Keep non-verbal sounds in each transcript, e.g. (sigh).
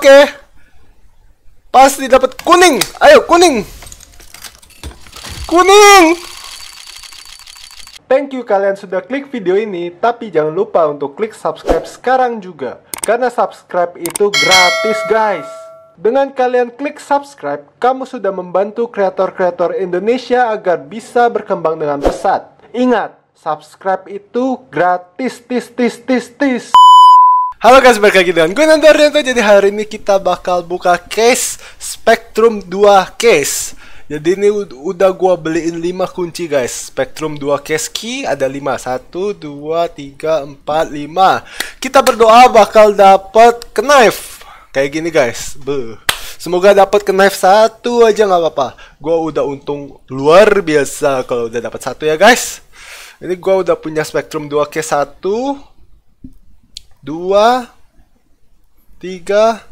Oke. Pasti dapat kuning. Ayo kuning. Kuning. Thank you kalian sudah klik video ini, tapi jangan lupa untuk klik subscribe sekarang juga. Karena subscribe itu gratis guys. Dengan kalian klik subscribe, kamu sudah membantu kreator-kreator Indonesia agar bisa berkembang dengan pesat. Ingat, subscribe itu gratis, tis, tis, tis, tis. Halo guys, balik lagi dengan gue Nando Ardianto Jadi hari ini kita bakal buka case Spectrum 2 case Jadi ini udah gue beliin 5 kunci guys Spectrum 2 case key ada 5 1, 2, 3, 4, 5 Kita berdoa bakal dapet knife Kayak gini guys Beuh. Semoga dapat knife satu aja nggak apa-apa Gue udah untung luar biasa kalau udah dapat satu ya guys ini gue udah punya Spectrum 2K1 dua, tiga,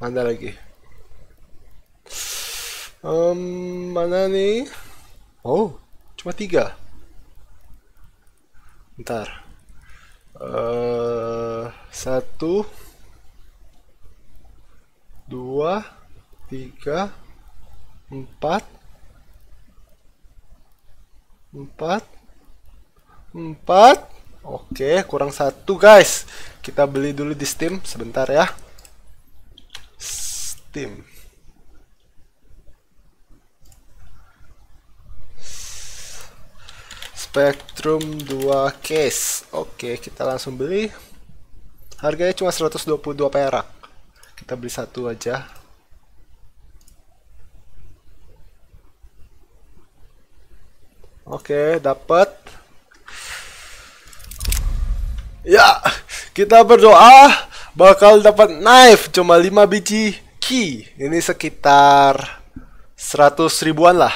mana lagi? Um, mana nih? Oh, cuma tiga. Ntar. Uh, satu, dua, tiga, empat, empat, empat, Oke, kurang satu guys. Kita beli dulu di Steam sebentar ya. Steam. Spectrum 2 case. Oke, kita langsung beli. Harganya cuma 122 perak. Kita beli satu aja. Oke, dapat Ya, kita berdoa bakal dapat knife cuma 5 biji key. Ini sekitar 100 ribuan lah.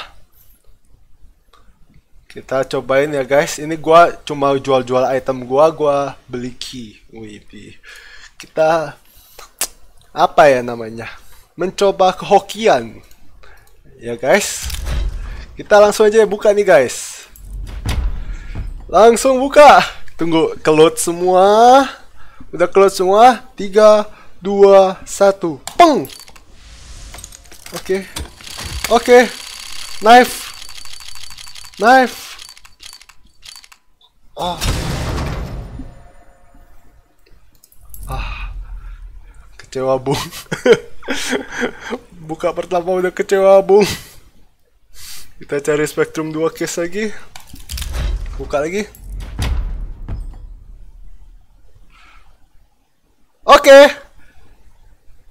Kita cobain ya guys. Ini gua cuma jual-jual item gua, gua beli key. Wih, kita apa ya namanya? Mencoba kehokian. Ya guys. Kita langsung aja buka nih guys. Langsung buka. Tunggu, kelut semua. Udah kelut semua. Tiga, dua, satu. Peng! Oke. Okay. Oke. Okay. Knife. Knife. Ah. Ah. Kecewa, Bung. (laughs) Buka pertama udah kecewa, Bung. Kita cari spektrum 2 case lagi. Buka lagi. Oke.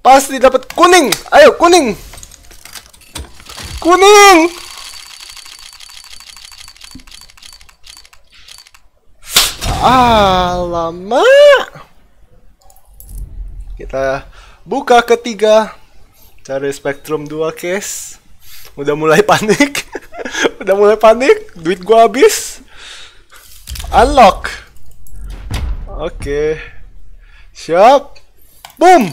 pasti dapat kuning ayo kuning kuning Alamak. kita buka ketiga cari spektrum 2 case udah mulai panik (laughs) udah mulai panik duit gua habis unlock oke okay. siap Boom!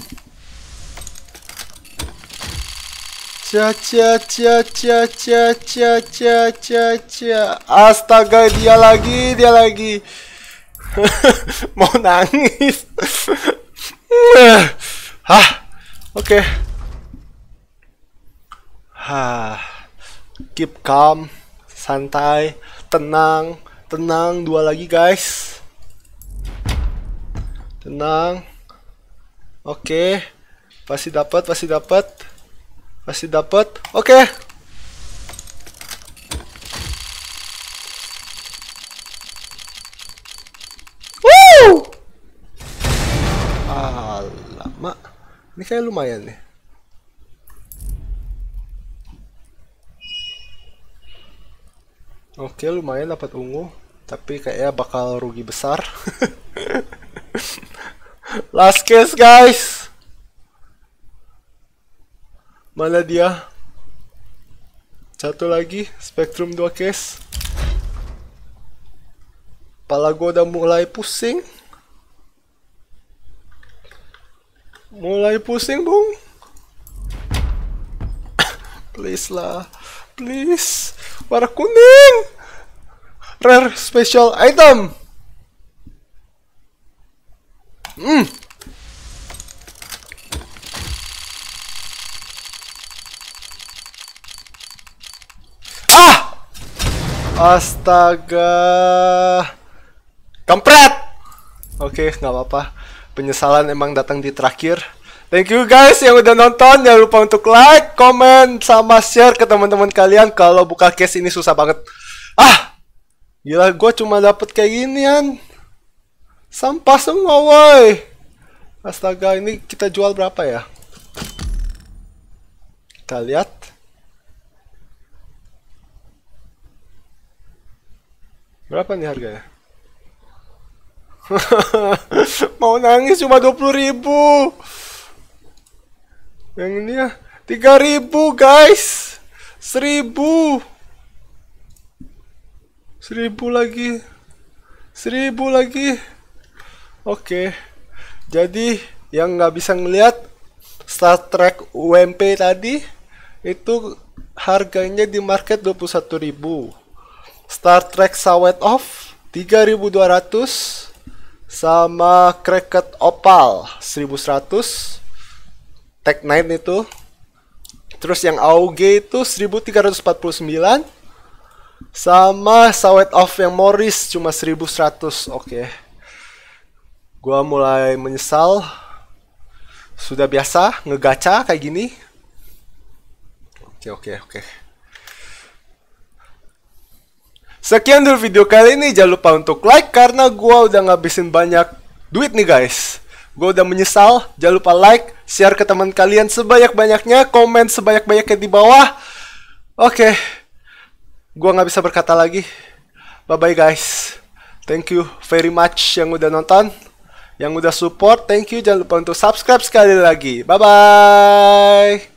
Cia cia cia cia cia cia cia cia cia Astaga dia lagi dia lagi (laughs) Mau nangis (laughs) Hah Oke okay. Hah Keep calm Santai Tenang Tenang dua lagi guys Tenang Oke. Pasti dapat, pasti dapat. Pasti dapat. Oke. Woo! Alamak. Ini kayak lumayan nih. Oke, lumayan dapat ungu, tapi kayaknya bakal rugi besar. (laughs) Last case, guys. Mana dia? Satu lagi, Spectrum 2 case. Pala gue udah mulai pusing. Mulai pusing, Bung. (coughs) Please lah. Please. Warna kuning. Rare special item. Mm. Ah! Astaga. Kampret. Oke, okay, nggak apa-apa. Penyesalan emang datang di terakhir. Thank you guys yang udah nonton. Jangan lupa untuk like, comment, sama share ke teman-teman kalian kalau buka case ini susah banget. Ah. Gila, gue cuma dapet kayak ginian. Sampah semua woi. Astaga, ini kita jual berapa ya? Kita lihat. Berapa nih harganya? (laughs) Mau nangis cuma 20 ribu Yang ini ya 3 ribu guys 1000 1000 lagi 1000 lagi Oke. Jadi yang nggak bisa ngelihat Star Trek UMP tadi itu harganya di market 21.000. Star Trek Sawet Off 3.200 sama Cricket Opal 1100 Tech Nine itu terus yang AUG itu 1349 sama Sawet Off yang Morris cuma 1100 oke okay. Gua mulai menyesal sudah biasa ngegaca kayak gini oke oke oke sekian dulu video kali ini jangan lupa untuk like karena gua udah ngabisin banyak duit nih guys Gua udah menyesal jangan lupa like share ke teman kalian sebanyak-banyaknya komen sebanyak-banyaknya di bawah oke okay. gue nggak bisa berkata lagi bye bye guys thank you very much yang udah nonton yang udah support, thank you. Jangan lupa untuk subscribe sekali lagi. Bye-bye.